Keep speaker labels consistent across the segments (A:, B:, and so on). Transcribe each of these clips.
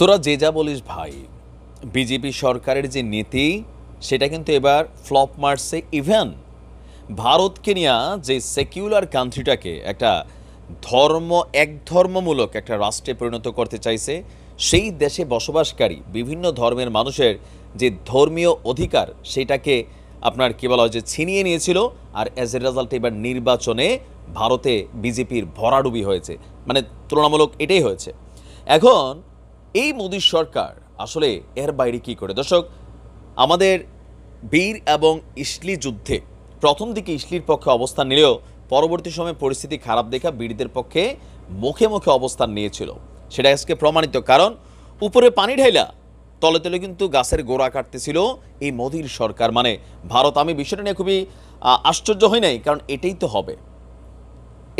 A: তোরা যে যা বলিস ভাই বিজেপি সরকারের যে নীতি সেটা কিন্তু এবার ফ্লপ মারছে ইভেন ভারতকে নিয়ে যে সেকিউলার কান্ট্রিটাকে একটা ধর্ম এক ধর্মমূলক একটা রাষ্ট্রে পরিণত করতে চাইছে সেই দেশে বসবাসকারী বিভিন্ন ধর্মের মানুষের যে ধর্মীয় অধিকার সেটাকে আপনার কী বলা হয় যে ছিনিয়ে নিয়েছিল আর অ্যাজ এ রেজাল্ট এবার নির্বাচনে ভারতে বিজেপির ভরাডুবি হয়েছে মানে তুলনামূলক এটাই হয়েছে এখন এই মোদী সরকার আসলে এর বাইরে কি করে দর্শক আমাদের বীর এবং ইসলি যুদ্ধে প্রথম দিকে ইসলির পক্ষে অবস্থান নিলেও পরবর্তী সময়ে পরিস্থিতি খারাপ দেখা বীরদের পক্ষে মুখে মুখে অবস্থান নিয়েছিল সেটা আজকে প্রমাণিত কারণ উপরে পানি ঢাইলা তলে তলে কিন্তু গাছের গোড়া কাটতেছিল এই মোদীর সরকার মানে ভারত আমি বিষয়টা নিয়ে খুবই আশ্চর্য হই নাই কারণ এটাই তো হবে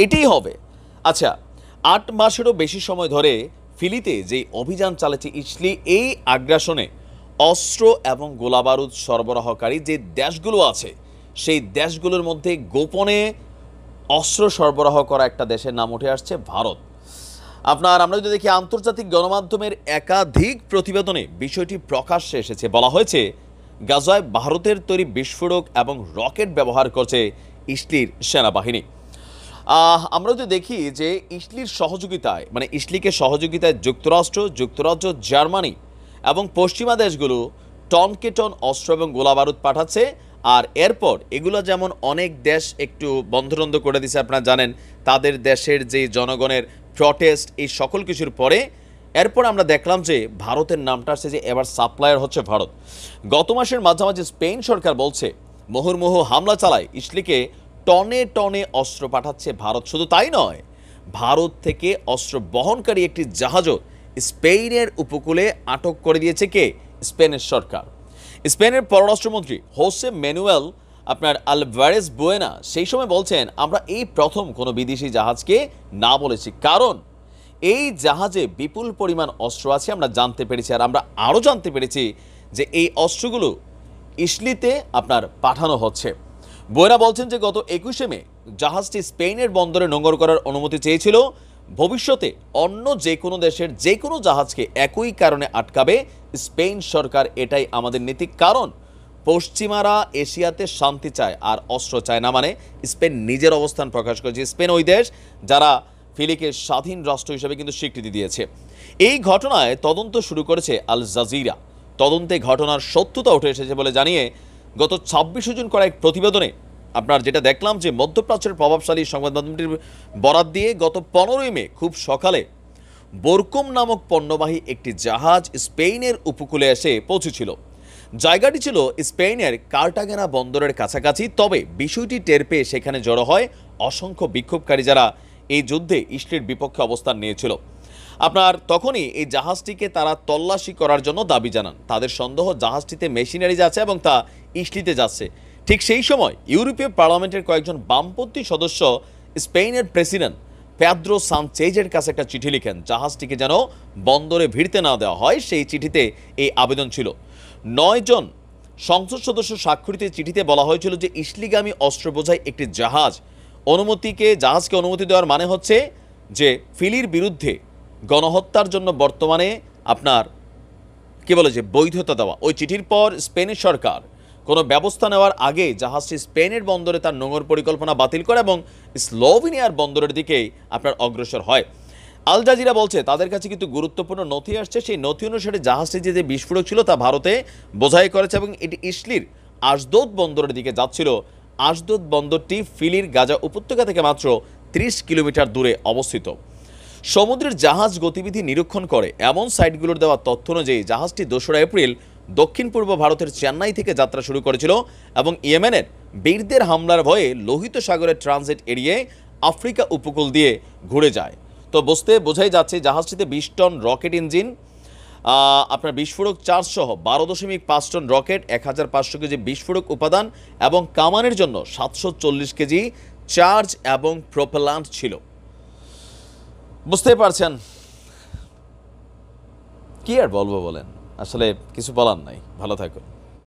A: এটাই হবে আচ্ছা আট মাসেরও বেশি সময় ধরে ফিলিতে যে অভিযান চালাচ্ছে ইসলি এই আগ্রাসনে অস্ত্র এবং গোলাবারুদ সরবরাহকারী যে দেশগুলো আছে সেই দেশগুলোর মধ্যে গোপনে অস্ত্র সরবরাহ করা একটা দেশের নাম উঠে আসছে ভারত আপনার আমরা যদি দেখি আন্তর্জাতিক গণমাধ্যমের একাধিক প্রতিবেদনে বিষয়টি প্রকাশ্যে এসেছে বলা হয়েছে গাজায় ভারতের তৈরি বিস্ফোরক এবং রকেট ব্যবহার করছে ইসলির সেনাবাহিনী আমরা যদি দেখি যে ইসলির সহযোগিতায় মানে ইসলিকে সহযোগিতায় যুক্তরাষ্ট্র যুক্তরাজ্য জার্মানি এবং পশ্চিমা দেশগুলো টনকে টন অস্ত্র এবং গোলাবারুদ পাঠাচ্ছে আর এরপর এগুলো যেমন অনেক দেশ একটু বন্ধরন্ধ করে দিছে আপনারা জানেন তাদের দেশের যে জনগণের প্রটেস্ট এই সকল কিছুর পরে এরপর আমরা দেখলাম যে ভারতের নামটা আসছে যে এবার সাপ্লায়ার হচ্ছে ভারত গত মাসের মাঝামাঝি স্পেন সরকার বলছে মোহর্মোহ হামলা চালায় ইসলিকে টনে টনে অস্ত্র পাঠাচ্ছে ভারত শুধু তাই নয় ভারত থেকে অস্ত্র বহনকারী একটি জাহাজও স্পেনের উপকূলে আটক করে দিয়েছে কে স্পেনের সরকার স্পেনের পররাষ্ট্রমন্ত্রী হোসে ম্যানুয়েল আপনার আলভারেস বুয়েনা সেই সময় বলছেন আমরা এই প্রথম কোনো বিদেশি জাহাজকে না বলেছি কারণ এই জাহাজে বিপুল পরিমাণ অস্ত্র আছে আমরা জানতে পেরেছি আর আমরা আরও জানতে পেরেছি যে এই অস্ত্রগুলো ইসলিতে আপনার পাঠানো হচ্ছে বোয়েরা বলছেন যে গত একুশে মে জাহাজটি স্পেনের বন্দরে নোঙর করার অনুমতি চেয়েছিল ভবিষ্যতে অন্য যে কোনো দেশের যে কোনো জাহাজকে একই কারণে আটকাবে স্পেন সরকার এটাই আমাদের নীতি কারণ পশ্চিমারা এশিয়াতে শান্তি চায় আর অস্ত্র চায় না মানে স্পেন নিজের অবস্থান প্রকাশ করেছে স্পেন ওই দেশ যারা ফিলিকে স্বাধীন রাষ্ট্র হিসেবে কিন্তু স্বীকৃতি দিয়েছে এই ঘটনায় তদন্ত শুরু করেছে আল জাজিরা তদন্তে ঘটনার সত্যতা উঠে এসেছে বলে জানিয়ে গত ছাব্বিশে জুন করা এক প্রতিবেদনে আপনার যেটা দেখলাম যে মধ্যপ্রাচ্যের প্রভাবশালী সংবাদ মাধ্যমটির বরাত দিয়ে গত পনেরোই মে খুব সকালে বোরকুম নামক পণ্যবাহী একটি জাহাজ স্পেনের উপকূলে এসে পৌঁছেছিল জায়গাটি ছিল স্পেনের কার্টাগেনা বন্দরের কাছাকাছি তবে বিষয়টি টের পেয়ে সেখানে জড়ো হয় অসংখ্য বিক্ষোভকারী যারা এই যুদ্ধে ইস্টের বিপক্ষে অবস্থান নিয়েছিল আপনার তখনই এই জাহাজটিকে তারা তল্লাশি করার জন্য দাবি জানান তাদের সন্দেহ জাহাজটিতে মেশিনারি আছে এবং তা ইসলিতে যাচ্ছে ঠিক সেই সময় ইউরোপীয় পার্লামেন্টের কয়েকজন বামপন্থী সদস্য স্পেনের প্রেসিডেন্ট প্যাদ্রো সানচেজের কাছে একটা চিঠি লিখেন জাহাজটিকে যেন বন্দরে ভিড়তে না দেওয়া হয় সেই চিঠিতে এই আবেদন ছিল নয়জন সংসদ সদস্য স্বাক্ষরিত চিঠিতে বলা হয়েছিল যে ইসলিগামী অস্ত্র বোঝাই একটি জাহাজ অনুমতিকে জাহাজকে অনুমতি দেওয়ার মানে হচ্ছে যে ফিলির বিরুদ্ধে গণহত্যার জন্য বর্তমানে আপনার কি বলে যে বৈধতা দেওয়া ওই চিঠির পর স্পেনের সরকার কোনো ব্যবস্থা নেওয়ার আগে জাহাজটি স্পেনের বন্দরে তার নোঙর পরিকল্পনা বাতিল করে এবং স্লোভিনিয়ার বন্দরের দিকে আপনার অগ্রসর হয় আল জাজিরা বলছে তাদের কাছে কিন্তু গুরুত্বপূর্ণ নথি আসছে সেই নথি অনুসারে জাহাজটি যে বিস্ফোরক ছিল তা ভারতে বোঝাই করেছে এবং এটি ইসলির আশদোদ বন্দরের দিকে যাচ্ছিল আশদোদ বন্দরটি ফিলির গাজা উপত্যকা থেকে মাত্র ত্রিশ কিলোমিটার দূরে অবস্থিত সমুদ্রের জাহাজ গতিবিধি নিরীক্ষণ করে এমন সাইটগুলোর দেওয়া তথ্য অনুযায়ী জাহাজটি দোসরা এপ্রিল দক্ষিণ পূর্ব ভারতের চেন্নাই থেকে যাত্রা শুরু করেছিল এবং ইয়েমেনের বীরদের হামলার ভয়ে লোহিত সাগরের ট্রানজিট এড়িয়ে আফ্রিকা উপকূল দিয়ে ঘুরে যায় তো বসতে বোঝাই যাচ্ছে জাহাজটিতে বিশ টন রকেট ইঞ্জিন আপনার বিস্ফোরক চার্জসহ বারো দশমিক পাঁচ টন রকেট এক হাজার পাঁচশো কেজি বিস্ফোরক উপাদান এবং কামানের জন্য সাতশো চল্লিশ কেজি চার্জ এবং প্রোপেলান্ট ছিল বুঝতেই পারছেন কি আর বলবো বলেন আসলে কিছু বলার নাই ভালো থাকুন